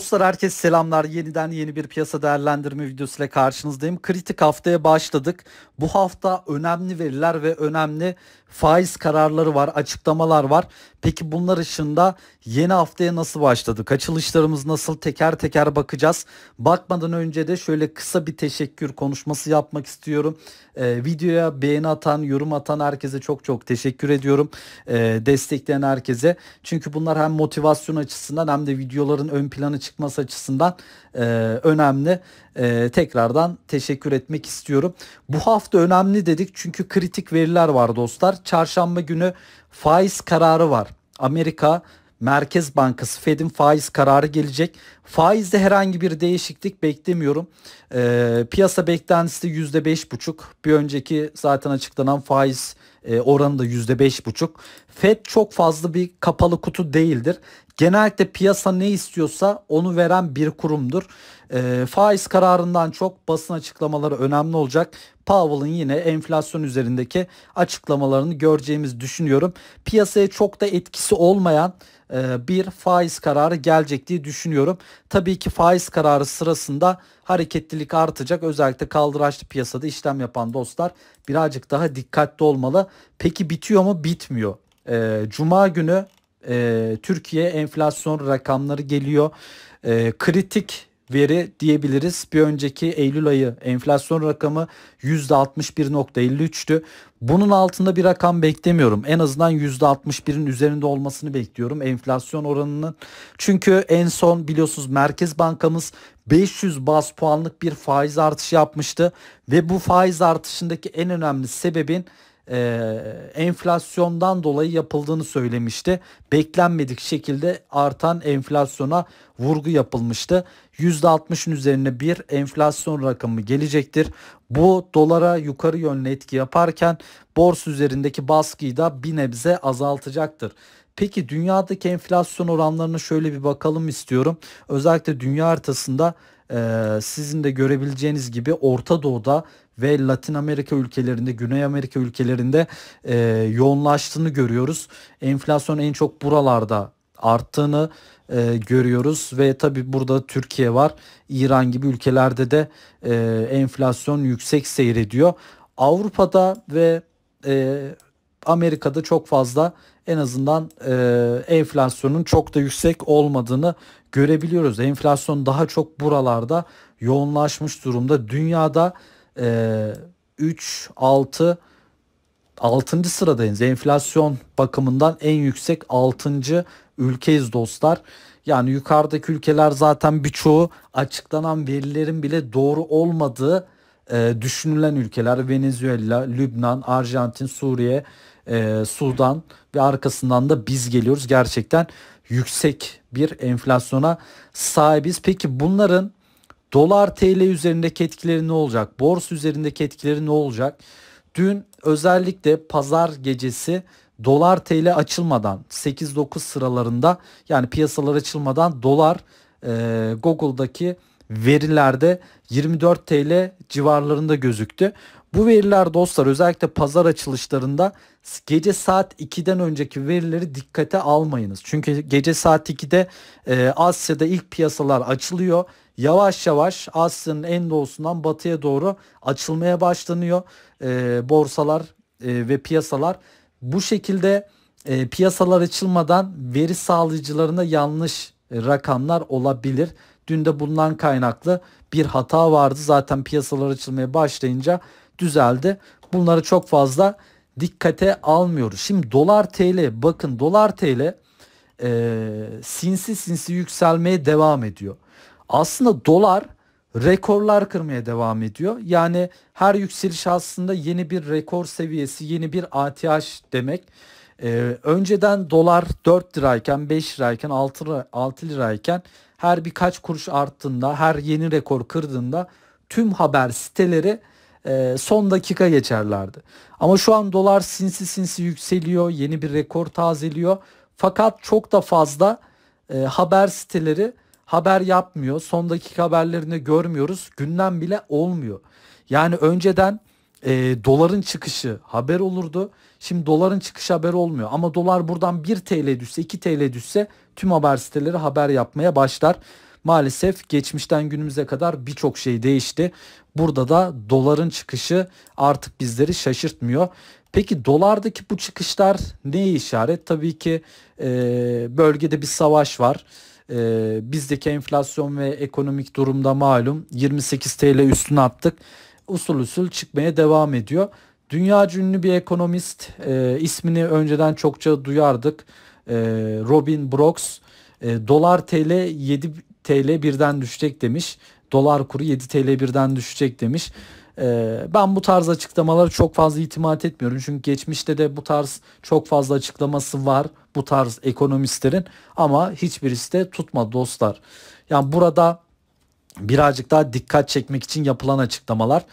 Dostlar herkes selamlar. Yeniden yeni bir piyasa değerlendirme videosuyla karşınızdayım. Kritik haftaya başladık. Bu hafta önemli veriler ve önemli faiz kararları var, açıklamalar var. Peki bunlar ışığında yeni haftaya nasıl başladık? Açılışlarımız nasıl? Teker teker bakacağız. Bakmadan önce de şöyle kısa bir teşekkür konuşması yapmak istiyorum. Ee, videoya beğeni atan, yorum atan herkese çok çok teşekkür ediyorum. Ee, destekleyen herkese. Çünkü bunlar hem motivasyon açısından hem de videoların ön plana çıkması açısından e, önemli. E, tekrardan teşekkür etmek istiyorum. Bu hafta önemli dedik çünkü kritik veriler var dostlar. Çarşamba günü faiz kararı var. Amerika Merkez Bankası Fed'in faiz kararı gelecek. Faizde herhangi bir değişiklik beklemiyorum. E, piyasa beklentisi yüzde beş buçuk. Bir önceki zaten açıklanan faiz e, oranı da yüzde beş buçuk. Fed çok fazla bir kapalı kutu değildir. Genellikle piyasa ne istiyorsa onu veren bir kurumdur. E, faiz kararından çok basın açıklamaları önemli olacak. Powell'ın yine enflasyon üzerindeki açıklamalarını göreceğimiz düşünüyorum. Piyasaya çok da etkisi olmayan e, bir faiz kararı gelecek diye düşünüyorum. Tabii ki faiz kararı sırasında hareketlilik artacak. Özellikle kaldıraçlı piyasada işlem yapan dostlar birazcık daha dikkatli olmalı. Peki bitiyor mu? Bitmiyor. E, Cuma günü e, Türkiye enflasyon rakamları geliyor. E, kritik veri diyebiliriz. Bir önceki Eylül ayı enflasyon rakamı %61.53'tü. Bunun altında bir rakam beklemiyorum. En azından %61'in üzerinde olmasını bekliyorum enflasyon oranının. Çünkü en son biliyorsunuz Merkez Bankamız 500 bas puanlık bir faiz artışı yapmıştı ve bu faiz artışındaki en önemli sebebin e, enflasyondan dolayı yapıldığını söylemişti. Beklenmedik şekilde artan enflasyona vurgu yapılmıştı. %60'ın üzerine bir enflasyon rakamı gelecektir. Bu dolara yukarı yönlü etki yaparken borsa üzerindeki baskıyı da bir nebze azaltacaktır. Peki dünyadaki enflasyon oranlarına şöyle bir bakalım istiyorum. Özellikle dünya haritasında e, sizin de görebileceğiniz gibi Orta Doğu'da ve Latin Amerika ülkelerinde, Güney Amerika ülkelerinde e, yoğunlaştığını görüyoruz. Enflasyon en çok buralarda arttığını e, görüyoruz ve tabi burada Türkiye var. İran gibi ülkelerde de e, enflasyon yüksek seyrediyor. Avrupa'da ve e, Amerika'da çok fazla en azından e, enflasyonun çok da yüksek olmadığını görebiliyoruz. Enflasyon daha çok buralarda yoğunlaşmış durumda. Dünyada 3, 6, 6. sıradayız. Enflasyon bakımından en yüksek 6. ülkeyiz dostlar. Yani yukarıdaki ülkeler zaten birçoğu açıklanan verilerin bile doğru olmadığı e, düşünülen ülkeler. Venezuela, Lübnan, Arjantin, Suriye, e, Sudan ve arkasından da biz geliyoruz. Gerçekten yüksek bir enflasyona sahibiz. Peki bunların Dolar TL üzerindeki etkileri ne olacak? Borsa üzerindeki etkileri ne olacak? Dün özellikle pazar gecesi dolar TL açılmadan 8-9 sıralarında yani piyasalar açılmadan dolar e, Google'daki verilerde 24 TL civarlarında gözüktü. Bu veriler dostlar özellikle pazar açılışlarında gece saat 2'den önceki verileri dikkate almayınız. Çünkü gece saat 2'de e, Asya'da ilk piyasalar açılıyor. Yavaş yavaş Asya'nın en doğusundan batıya doğru açılmaya başlanıyor e, borsalar e, ve piyasalar. Bu şekilde e, piyasalar açılmadan veri sağlayıcılarına yanlış e, rakamlar olabilir. Dün de bundan kaynaklı bir hata vardı. Zaten piyasalar açılmaya başlayınca düzeldi. Bunları çok fazla dikkate almıyoruz. Şimdi dolar TL bakın dolar TL e, sinsi sinsi yükselmeye devam ediyor. Aslında dolar rekorlar kırmaya devam ediyor. Yani her yükseliş aslında yeni bir rekor seviyesi, yeni bir ATH demek. Ee, önceden dolar 4 lirayken, 5 lirayken, 6, 6 lirayken her birkaç kuruş arttığında, her yeni rekor kırdığında tüm haber siteleri e, son dakika geçerlerdi. Ama şu an dolar sinsi sinsi yükseliyor, yeni bir rekor tazeliyor. Fakat çok da fazla e, haber siteleri haber yapmıyor. Son dakika haberlerini görmüyoruz. günden bile olmuyor. Yani önceden e, doların çıkışı haber olurdu. Şimdi doların çıkış haber olmuyor. Ama dolar buradan 1 TL düşse 2 TL düşse tüm haber siteleri haber yapmaya başlar. Maalesef geçmişten günümüze kadar birçok şey değişti. Burada da doların çıkışı artık bizleri şaşırtmıyor. Peki dolardaki bu çıkışlar ne işaret? Tabii ki e, bölgede bir savaş var. E, bizdeki enflasyon ve ekonomik durumda malum 28 TL üstüne attık. Usul usul çıkmaya devam ediyor. Dünya ünlü bir ekonomist e, ismini önceden çokça duyardık. E, Robin Brooks e, dolar TL 7 TL birden düşecek demiş. Dolar kuru 7 TL birden düşecek demiş. Ee, ben bu tarz açıklamalara çok fazla itimat etmiyorum. Çünkü geçmişte de bu tarz çok fazla açıklaması var bu tarz ekonomistlerin. Ama hiçbirisi de tutmadı dostlar. Yani burada birazcık daha dikkat çekmek için yapılan açıklamalar.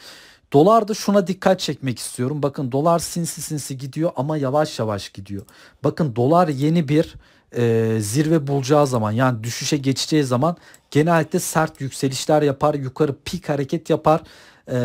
Dolar da şuna dikkat çekmek istiyorum. Bakın dolar sinsi sinsi gidiyor ama yavaş yavaş gidiyor. Bakın dolar yeni bir e, zirve bulacağı zaman yani düşüşe geçeceği zaman genellikle sert yükselişler yapar, yukarı pik hareket yapar e,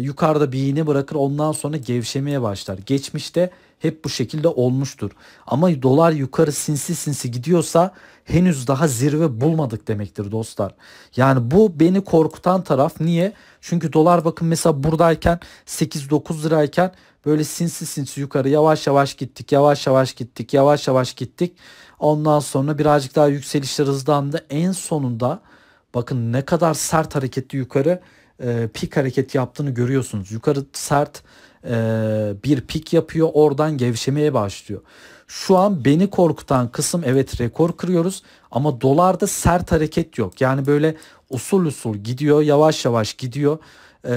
yukarıda bir iğne bırakır ondan sonra gevşemeye başlar. Geçmişte hep bu şekilde olmuştur. Ama dolar yukarı sinsi sinsi gidiyorsa henüz daha zirve bulmadık demektir dostlar. Yani bu beni korkutan taraf niye? Çünkü dolar bakın mesela buradayken 8-9 lirayken böyle sinsi sinsi yukarı yavaş yavaş gittik, yavaş yavaş gittik, yavaş yavaş gittik. Ondan sonra birazcık daha yükselişler hızlandı. En sonunda bakın ne kadar sert hareketli yukarı e, pik hareketi yaptığını görüyorsunuz. Yukarı sert e, bir pik yapıyor oradan gevşemeye başlıyor. Şu an beni korkutan kısım evet rekor kırıyoruz ama dolarda sert hareket yok. Yani böyle usul usul gidiyor yavaş yavaş gidiyor e,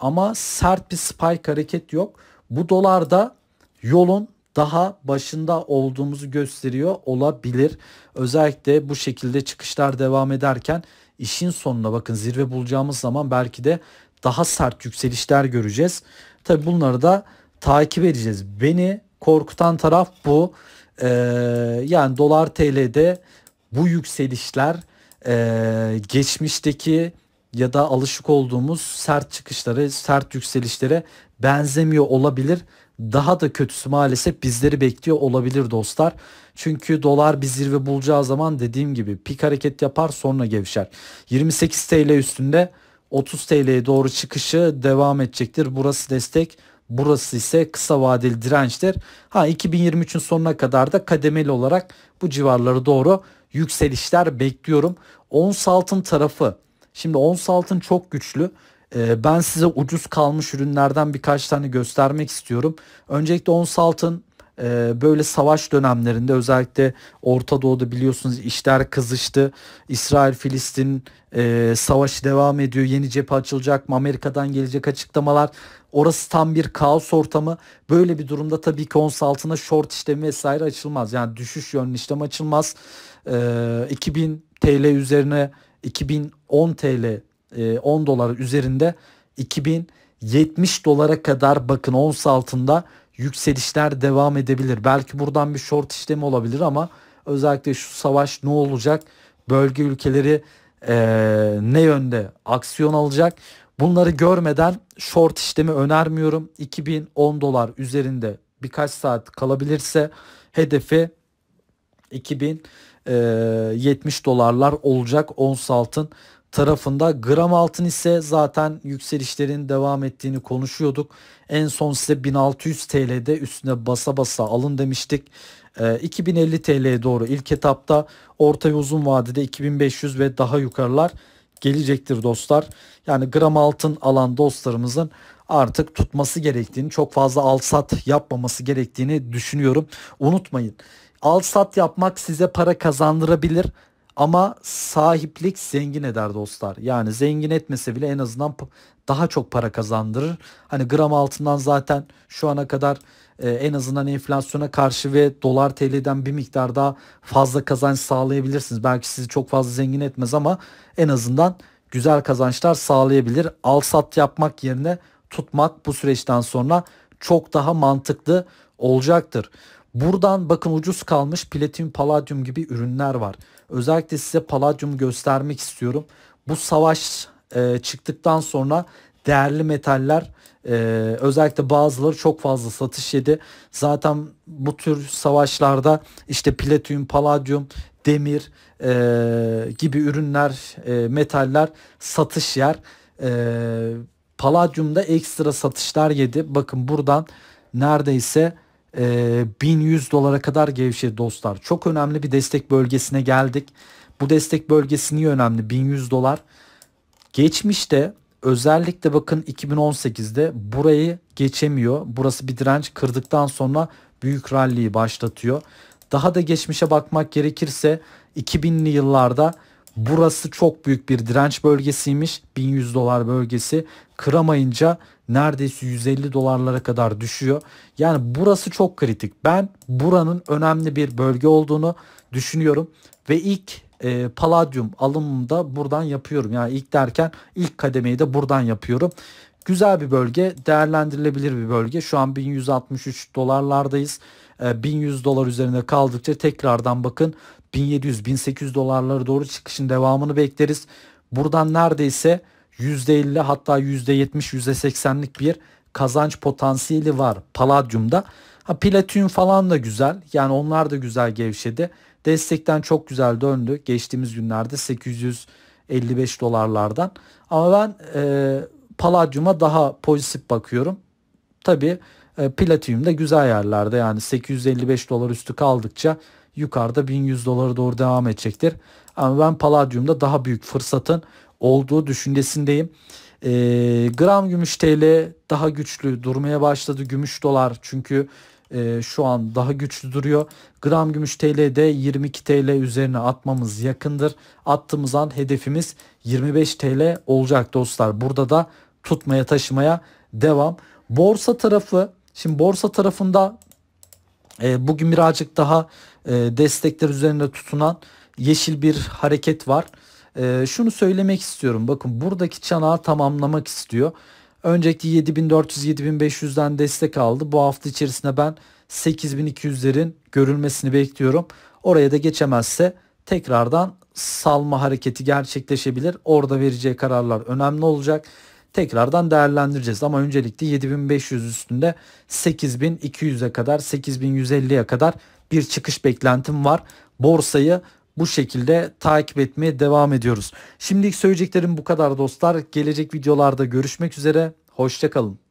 ama sert bir spike hareket yok. Bu dolarda yolun daha başında olduğumuzu gösteriyor olabilir. Özellikle bu şekilde çıkışlar devam ederken işin sonuna bakın zirve bulacağımız zaman belki de daha sert yükselişler göreceğiz. Tabi bunları da takip edeceğiz. Beni korkutan taraf bu. Ee, yani dolar TL'de bu yükselişler e, geçmişteki ya da alışık olduğumuz sert çıkışları, sert yükselişlere benzemiyor olabilir daha da kötüsü maalesef bizleri bekliyor olabilir dostlar. Çünkü dolar bir zirve bulacağı zaman dediğim gibi pik hareket yapar sonra gevşer. 28 TL üstünde 30 TL'ye doğru çıkışı devam edecektir. Burası destek. Burası ise kısa vadeli dirençtir. Ha 2023'ün sonuna kadar da kademeli olarak bu civarları doğru yükselişler bekliyorum. Ons altın tarafı. Şimdi ons altın çok güçlü. Ee, ben size ucuz kalmış ürünlerden birkaç tane göstermek istiyorum. Öncelikle altın e, böyle savaş dönemlerinde özellikle Orta Doğu'da biliyorsunuz işler kızıştı. İsrail-Filistin e, savaşı devam ediyor. Yeni cephe açılacak mı? Amerika'dan gelecek açıklamalar. Orası tam bir kaos ortamı. Böyle bir durumda tabii ki ons altına short işlemi vesaire açılmaz. Yani düşüş yönlü işlem açılmaz. 2000 ee, TL üzerine 2010 TL 10 e, dolar üzerinde 2070 dolara kadar bakın ons altında yükselişler devam edebilir. Belki buradan bir short işlemi olabilir ama özellikle şu savaş ne olacak? Bölge ülkeleri e, ne yönde aksiyon alacak? Bunları görmeden short işlemi önermiyorum. 2010 dolar üzerinde birkaç saat kalabilirse hedefi 2070 e, dolarlar olacak ons altın tarafında. Gram altın ise zaten yükselişlerin devam ettiğini konuşuyorduk. En son size 1600 TL'de üstüne basa basa alın demiştik. E, 2050 TL'ye doğru ilk etapta orta ve uzun vadede 2500 ve daha yukarılar gelecektir dostlar. Yani gram altın alan dostlarımızın artık tutması gerektiğini, çok fazla al sat yapmaması gerektiğini düşünüyorum. Unutmayın. Al sat yapmak size para kazandırabilir ama sahiplik zengin eder dostlar. Yani zengin etmese bile en azından daha çok para kazandırır. Hani gram altından zaten şu ana kadar e, en azından enflasyona karşı ve dolar TL'den bir miktar daha fazla kazanç sağlayabilirsiniz. Belki sizi çok fazla zengin etmez ama en azından güzel kazançlar sağlayabilir. Al sat yapmak yerine tutmak bu süreçten sonra çok daha mantıklı olacaktır. Buradan bakın ucuz kalmış platin, paladyum gibi ürünler var. Özellikle size paladyumu göstermek istiyorum. Bu savaş e, çıktıktan sonra değerli metaller e, özellikle bazıları çok fazla satış yedi. Zaten bu tür savaşlarda işte platin, paladyum, demir e, gibi ürünler, e, metaller satış yer. E, paladyumda ekstra satışlar yedi. Bakın buradan neredeyse e, ee, 1100 dolara kadar gevşedi dostlar. Çok önemli bir destek bölgesine geldik. Bu destek bölgesi niye önemli? 1100 dolar. Geçmişte özellikle bakın 2018'de burayı geçemiyor. Burası bir direnç kırdıktan sonra büyük ralliyi başlatıyor. Daha da geçmişe bakmak gerekirse 2000'li yıllarda Burası çok büyük bir direnç bölgesiymiş. 1100 dolar bölgesi. Kıramayınca neredeyse 150 dolarlara kadar düşüyor. Yani burası çok kritik. Ben buranın önemli bir bölge olduğunu düşünüyorum ve ilk e, paladyum alımını da buradan yapıyorum. Yani ilk derken ilk kademeyi de buradan yapıyorum. Güzel bir bölge, değerlendirilebilir bir bölge. Şu an 1163 dolarlardayız. E, 1100 dolar üzerinde kaldıkça tekrardan bakın 1700-1800 dolarlara doğru çıkışın devamını bekleriz. Buradan neredeyse %50 hatta %70 %80'lik bir kazanç potansiyeli var Palladium'da. Ha, Platinum falan da güzel. Yani onlar da güzel gevşedi. Destekten çok güzel döndü. Geçtiğimiz günlerde 855 dolarlardan. Ama ben e, Palladium'a daha pozitif bakıyorum. Tabii e, Platinum da güzel yerlerde. Yani 855 dolar üstü kaldıkça yukarıda 1100 dolara doğru devam edecektir. Ama ben Palladium'da daha büyük fırsatın olduğu düşüncesindeyim. E, gram gümüş TL daha güçlü durmaya başladı. Gümüş dolar çünkü e, şu an daha güçlü duruyor. Gram gümüş TL'de 22 TL üzerine atmamız yakındır. Attığımız an hedefimiz 25 TL olacak dostlar. Burada da tutmaya taşımaya devam. Borsa tarafı şimdi borsa tarafında e, bugün birazcık daha e, destekler üzerinde tutunan yeşil bir hareket var. E, şunu söylemek istiyorum. Bakın buradaki çanağı tamamlamak istiyor. Önceki 7400-7500'den destek aldı. Bu hafta içerisinde ben 8200'lerin görülmesini bekliyorum. Oraya da geçemezse tekrardan salma hareketi gerçekleşebilir. Orada vereceği kararlar önemli olacak tekrardan değerlendireceğiz. Ama öncelikle 7500 üstünde 8200'e kadar 8150'ye kadar bir çıkış beklentim var. Borsayı bu şekilde takip etmeye devam ediyoruz. Şimdilik söyleyeceklerim bu kadar dostlar. Gelecek videolarda görüşmek üzere. Hoşçakalın.